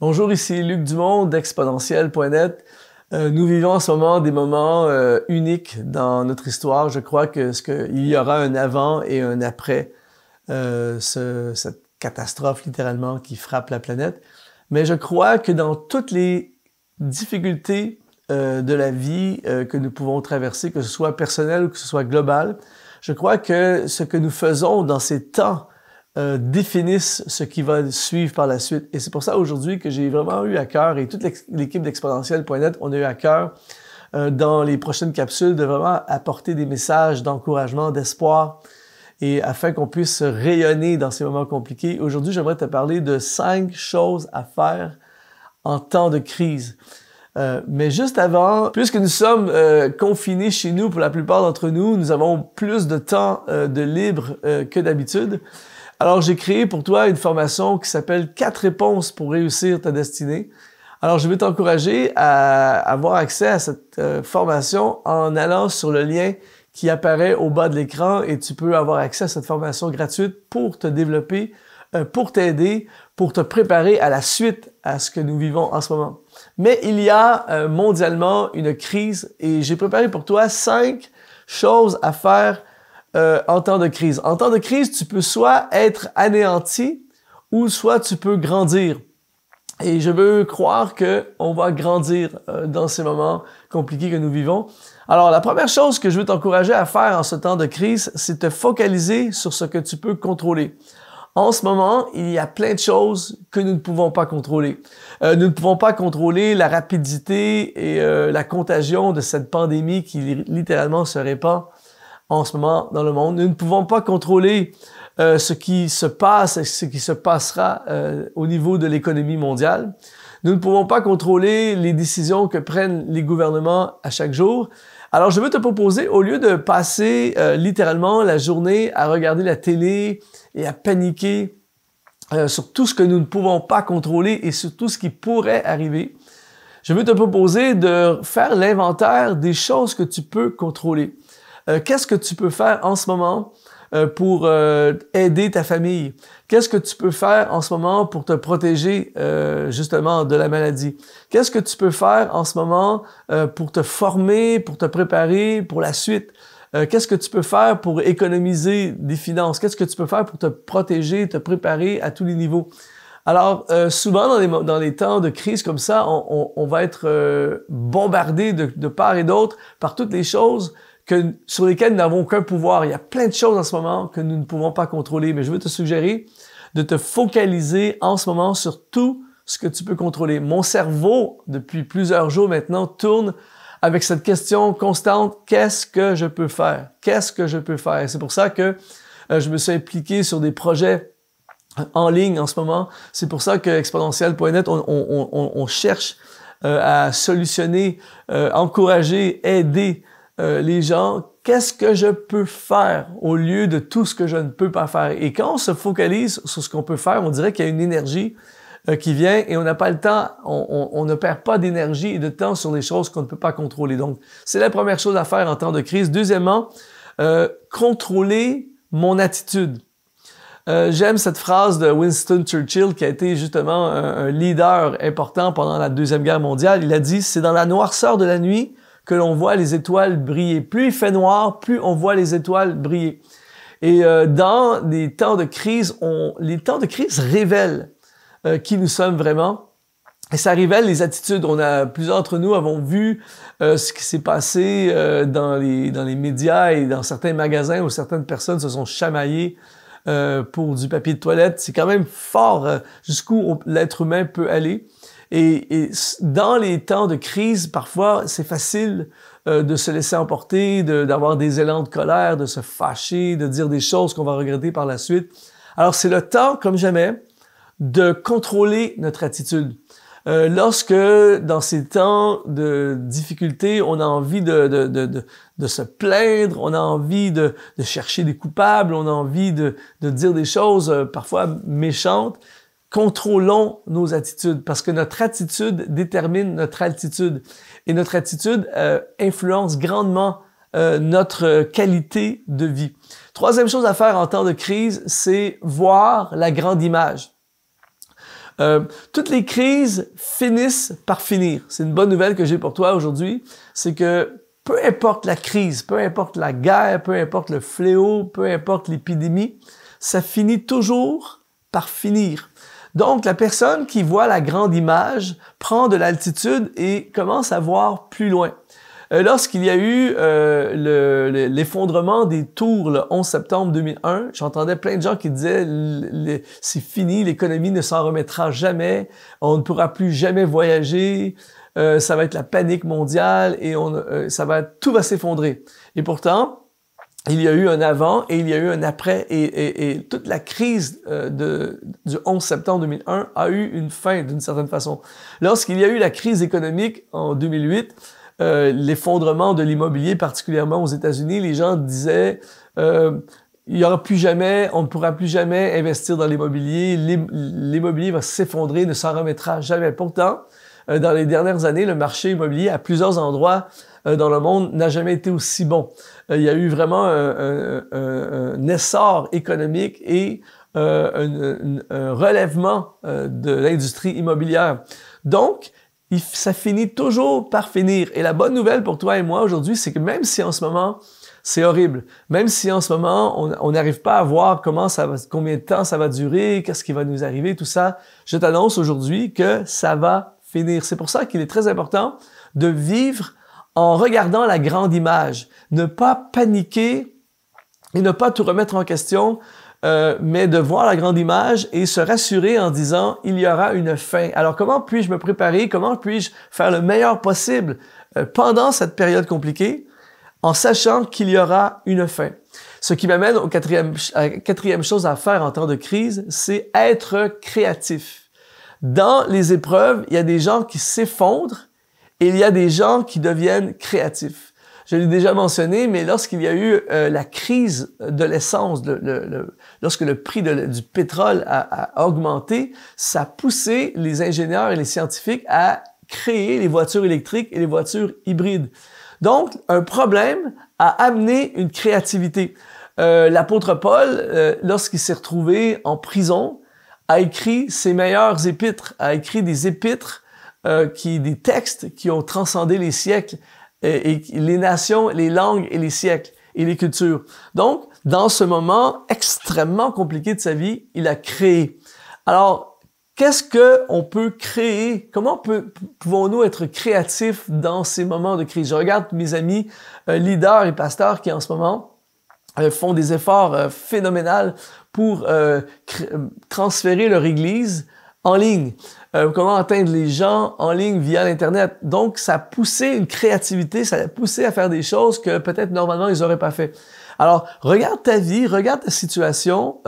Bonjour, ici Luc Dumont d'exponentiel.net. Euh, nous vivons en ce moment des moments euh, uniques dans notre histoire. Je crois que ce que, il y aura un avant et un après euh, ce, cette catastrophe littéralement qui frappe la planète. Mais je crois que dans toutes les difficultés de la vie que nous pouvons traverser, que ce soit personnel ou que ce soit global, je crois que ce que nous faisons dans ces temps euh, définissent ce qui va suivre par la suite. Et c'est pour ça aujourd'hui que j'ai vraiment eu à cœur, et toute l'équipe d'exponentiel.net, on a eu à cœur euh, dans les prochaines capsules de vraiment apporter des messages d'encouragement, d'espoir, et afin qu'on puisse rayonner dans ces moments compliqués. Aujourd'hui, j'aimerais te parler de cinq choses à faire en temps de crise. Euh, mais juste avant, puisque nous sommes confinés chez nous pour la plupart d'entre nous, nous avons plus de temps de libre que d'habitude. Alors, j'ai créé pour toi une formation qui s'appelle 4 réponses pour réussir ta destinée. Alors, je vais t'encourager à avoir accès à cette euh, formation en allant sur le lien qui apparaît au bas de l'écran et tu peux avoir accès à cette formation gratuite pour te développer, euh, pour t'aider, pour te préparer à la suite à ce que nous vivons en ce moment. Mais il y a euh, mondialement une crise et j'ai préparé pour toi cinq choses à faire euh, en temps de crise. En temps de crise, tu peux soit être anéanti ou soit tu peux grandir. Et je veux croire qu'on va grandir euh, dans ces moments compliqués que nous vivons. Alors, la première chose que je veux t'encourager à faire en ce temps de crise, c'est te focaliser sur ce que tu peux contrôler. En ce moment, il y a plein de choses que nous ne pouvons pas contrôler. Euh, nous ne pouvons pas contrôler la rapidité et la contagion de cette pandémie qui littéralement se répand en ce moment dans le monde. Nous ne pouvons pas contrôler euh, ce qui se passe et ce qui se passera euh, au niveau de l'économie mondiale. Nous ne pouvons pas contrôler les décisions que prennent les gouvernements à chaque jour. Alors je veux te proposer, au lieu de passer euh, littéralement la journée à regarder la télé et à paniquer sur tout ce que nous ne pouvons pas contrôler et sur tout ce qui pourrait arriver, je veux te proposer de faire l'inventaire des choses que tu peux contrôler. Euh, qu'est-ce que tu peux faire en ce moment euh, pour euh, aider ta famille? Qu'est-ce que tu peux faire en ce moment pour te protéger justement de la maladie? Qu'est-ce que tu peux faire en ce moment pour te former, pour te préparer pour la suite? Qu'est-ce que tu peux faire pour économiser des finances? Qu'est-ce que tu peux faire pour te protéger, te préparer à tous les niveaux? Alors, souvent dans les, temps de crise comme ça, on, va être bombardé de, part et d'autre par toutes les choses que, sur lesquelles nous n'avons aucun pouvoir. Il y a plein de choses en ce moment que nous ne pouvons pas contrôler, mais je veux te suggérer de te focaliser en ce moment sur tout ce que tu peux contrôler. Mon cerveau, depuis plusieurs jours maintenant, tourne avec cette question constante, qu'est-ce que je peux faire? Qu'est-ce que je peux faire? C'est pour ça que euh, je me suis impliqué sur des projets en ligne en ce moment. C'est pour ça que on, cherche euh, à solutionner, euh, encourager, aider euh, les gens, qu'est-ce que je peux faire au lieu de tout ce que je ne peux pas faire. Et quand on se focalise sur ce qu'on peut faire, on dirait qu'il y a une énergie euh, qui vient et on n'a pas le temps, on, ne perd pas d'énergie et de temps sur les choses qu'on ne peut pas contrôler. Donc, c'est la première chose à faire en temps de crise. Deuxièmement, euh, contrôler mon attitude. j'aime cette phrase de Winston Churchill qui a été justement un, leader important pendant la Deuxième Guerre mondiale. Il a dit, c'est dans la noirceur de la nuit que l'on voit les étoiles briller. Plus il fait noir, plus on voit les étoiles briller. Et euh, dans les temps de crise, on, les temps de crise révèlent euh, qui nous sommes vraiment. Et ça révèle les attitudes. On a plusieurs d'entre nous avons vu euh, ce qui s'est passé dans les dans les médias et dans certains magasins où certaines personnes se sont chamaillées pour du papier de toilette. C'est quand même fort jusqu'où l'être humain peut aller. Et, dans les temps de crise, parfois, c'est facile euh, de se laisser emporter, d'avoir des élans de colère, de se fâcher, de dire des choses qu'on va regretter par la suite. Alors c'est le temps, comme jamais, de contrôler notre attitude. Euh, lorsque dans ces temps de difficulté, on a envie de, de, de, de se plaindre, on a envie de, chercher des coupables, on a envie de, dire des choses euh, parfois méchantes, contrôlons nos attitudes parce que notre attitude détermine notre altitude et notre attitude euh, influence grandement euh, notre qualité de vie. Troisième chose à faire en temps de crise, c'est voir la grande image. Euh, toutes les crises finissent par finir. C'est une bonne nouvelle que j'ai pour toi aujourd'hui, c'est que peu importe la crise, peu importe la guerre, peu importe le fléau, peu importe l'épidémie, ça finit toujours par finir. Donc, la personne qui voit la grande image prend de l'altitude et commence à voir plus loin. Euh, lorsqu'il y a eu euh, l'effondrement des tours le 11 septembre 2001, j'entendais plein de gens qui disaient c'est fini, l'économie ne s'en remettra jamais, on ne pourra plus jamais voyager, euh, ça va être la panique mondiale et ça va tout va s'effondrer. Et pourtant, il y a eu un avant et il y a eu un après. Et, toute la crise euh, de, du 11 septembre 2001 a eu une fin d'une certaine façon. Lorsqu'il y a eu la crise économique en 2008, euh, l'effondrement de l'immobilier, particulièrement aux États-Unis, les gens disaient... Euh, il y aura plus jamais, on ne pourra plus jamais investir dans l'immobilier. L'immobilier va s'effondrer, ne s'en remettra jamais. Pourtant, euh, dans les dernières années, le marché immobilier à plusieurs endroits euh, dans le monde n'a jamais été aussi bon. Euh, il y a eu vraiment un, essor économique et un, relèvement de l'industrie immobilière. Donc, ça finit toujours par finir. Et la bonne nouvelle pour toi et moi aujourd'hui, c'est que même si en ce moment, c'est horrible, même si en ce moment, on n'arrive pas à voir comment ça va, combien de temps ça va durer, qu'est-ce qui va nous arriver, tout ça, je t'annonce aujourd'hui que ça va c'est pour ça qu'il est très important de vivre en regardant la grande image, ne pas paniquer et ne pas tout remettre en question, euh, mais de voir la grande image et se rassurer en disant il y aura une fin. Alors comment puis-je me préparer Comment puis-je faire le meilleur possible euh, pendant cette période compliquée en sachant qu'il y aura une fin. Ce qui m'amène au quatrième, à quatrième chose à faire en temps de crise, c'est être créatif. Dans les épreuves, il y a des gens qui s'effondrent et il y a des gens qui deviennent créatifs. Je l'ai déjà mentionné, mais lorsqu'il y a eu euh, la crise de l'essence, lorsque le prix du pétrole a, augmenté, ça a poussé les ingénieurs et les scientifiques à créer les voitures électriques et les voitures hybrides. Donc, un problème a amené une créativité. Euh, l'apôtre Paul, euh, lorsqu'il s'est retrouvé en prison, a écrit ses meilleurs épîtres, a écrit des épîtres, euh, qui, des textes qui ont transcendé les siècles, et, les nations, les langues et les siècles et les cultures. Donc, dans ce moment extrêmement compliqué de sa vie, il a créé. Alors, qu'est-ce que on peut créer Comment pouvons-nous être créatifs dans ces moments de crise Je regarde mes amis euh, leaders et pasteurs qui en ce moment euh, font des efforts euh, phénoménales pour euh, transférer leur Église en ligne. comment atteindre les gens en ligne via l'Internet. Donc, ça a poussé une créativité, ça a poussé à faire des choses que peut-être normalement ils n'auraient pas fait. Alors, regarde ta vie, regarde ta situation,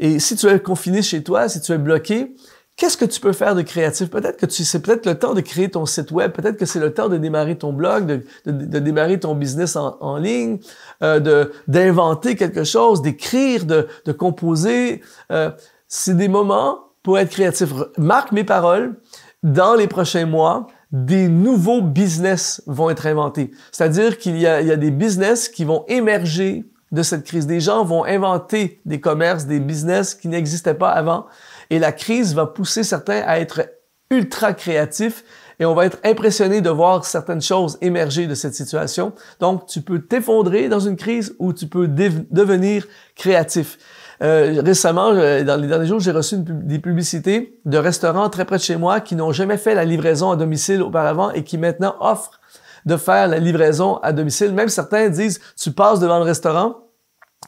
et si tu es confiné chez toi, si tu es bloqué, Qu'est-ce que tu peux faire de créatif? Peut-être que tu, c'est peut-être le temps de créer ton site web, peut-être que c'est le temps de démarrer ton blog, de, démarrer ton business en, ligne, euh, de, d'inventer quelque chose, d'écrire, de, composer. Euh, c'est des moments pour être créatif. Marque mes paroles, dans les prochains mois, des nouveaux business vont être inventés. C'est-à-dire qu'il y a, y a des business qui vont émerger de cette crise. Des gens vont inventer des commerces, des business qui n'existaient pas avant. Et la crise va pousser certains à être ultra créatifs et on va être impressionné de voir certaines choses émerger de cette situation. Donc, tu peux t'effondrer dans une crise ou tu peux devenir créatif. Euh, récemment, euh, dans les derniers jours, j'ai reçu des publicités de restaurants très près de chez moi qui n'ont jamais fait la livraison à domicile auparavant et qui maintenant offrent de faire la livraison à domicile. Même certains disent, tu passes devant le restaurant,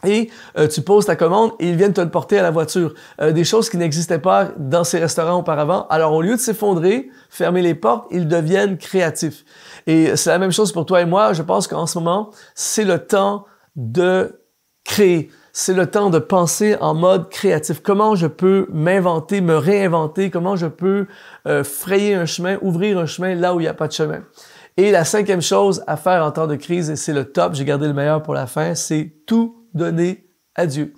et euh, tu poses ta commande et ils viennent te le porter à la voiture. Euh, des choses qui n'existaient pas dans ces restaurants auparavant. Alors au lieu de s'effondrer, fermer les portes, ils deviennent créatifs. Et c'est la même chose pour toi et moi. Je pense qu'en ce moment, c'est le temps de créer. C'est le temps de penser en mode créatif. Comment je peux m'inventer, me réinventer, comment je peux euh, frayer un chemin, ouvrir un chemin là où il n'y a pas de chemin. Et la cinquième chose à faire en temps de crise, et c'est le top, j'ai gardé le meilleur pour la fin, c'est tout donner à Dieu.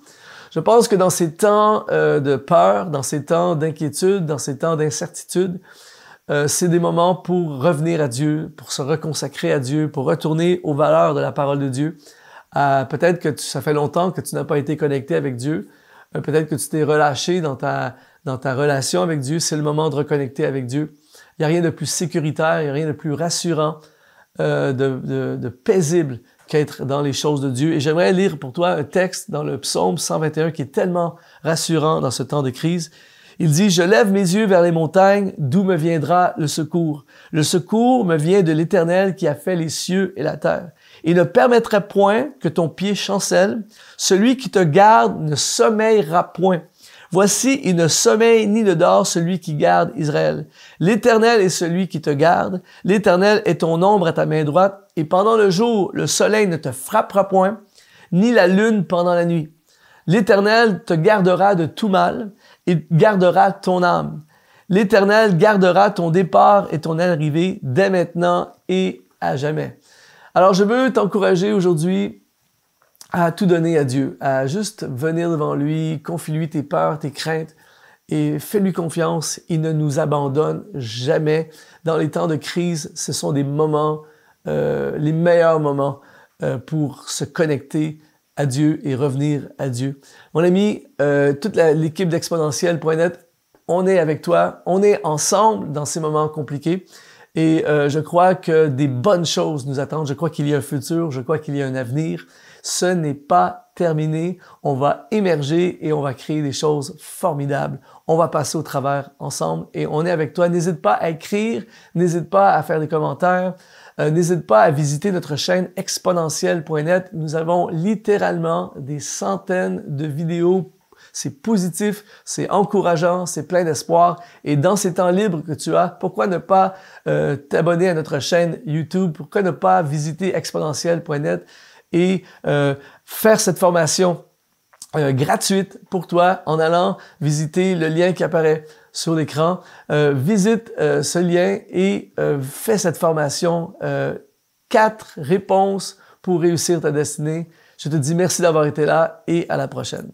Je pense que dans ces temps euh, de peur, dans ces temps d'inquiétude, dans ces temps d'incertitude, euh, c'est des moments pour revenir à Dieu, pour se reconsacrer à Dieu, pour retourner aux valeurs de la parole de Dieu. Euh, peut-être que ça fait longtemps que tu n'as pas été connecté avec Dieu. peut-être que tu t'es relâché dans ta, relation avec Dieu. C'est le moment de reconnecter avec Dieu. Il n'y a rien de plus sécuritaire, il n'y a rien de plus rassurant, de, de paisible qu'être dans les choses de Dieu. Et j'aimerais lire pour toi un texte dans le psaume 121 qui est tellement rassurant dans ce temps de crise. Il dit, je lève mes yeux vers les montagnes, d'où me viendra le secours. Le secours me vient de l'Éternel qui a fait les cieux et la terre. « Il ne permettra point que ton pied chancelle. Celui qui te garde ne sommeillera point. Voici, il ne sommeille ni ne dort celui qui garde Israël. L'Éternel est celui qui te garde. L'Éternel est ton ombre à ta main droite. Et pendant le jour, le soleil ne te frappera point, ni la lune pendant la nuit. L'Éternel te gardera de tout mal. Il gardera ton âme. L'Éternel gardera ton départ et ton arrivée dès maintenant et à jamais. Alors, je veux t'encourager aujourd'hui à tout donner à Dieu, à juste venir devant lui, confie-lui tes peurs, tes craintes et fais-lui confiance. Il ne nous abandonne jamais. Dans les temps de crise, ce sont des moments, euh, les meilleurs moments euh, pour se connecter à Dieu et revenir à Dieu. Mon ami, euh, toute l'équipe d'exponentiel.net, on est avec toi, on est ensemble dans ces moments compliqués. Et euh, je crois que des bonnes choses nous attendent. Je crois qu'il y a un futur. Je crois qu'il y a un avenir. Ce n'est pas terminé. On va émerger et on va créer des choses formidables. On va passer au travers ensemble et on est avec toi. N'hésite pas à écrire. N'hésite pas à faire des commentaires. Euh, n'hésite pas à visiter notre chaîne exponentielle.net. Nous avons littéralement des centaines de vidéos c'est positif, c'est encourageant, c'est plein d'espoir. Et dans ces temps libres que tu as, pourquoi ne pas euh, t'abonner à notre chaîne YouTube? Pourquoi ne pas visiter exponentiel.net et euh, faire cette formation euh, gratuite pour toi en allant visiter le lien qui apparaît sur l'écran. visite ce lien et fais cette formation. quatre réponses pour réussir ta destinée. Je te dis merci d'avoir été là et à la prochaine.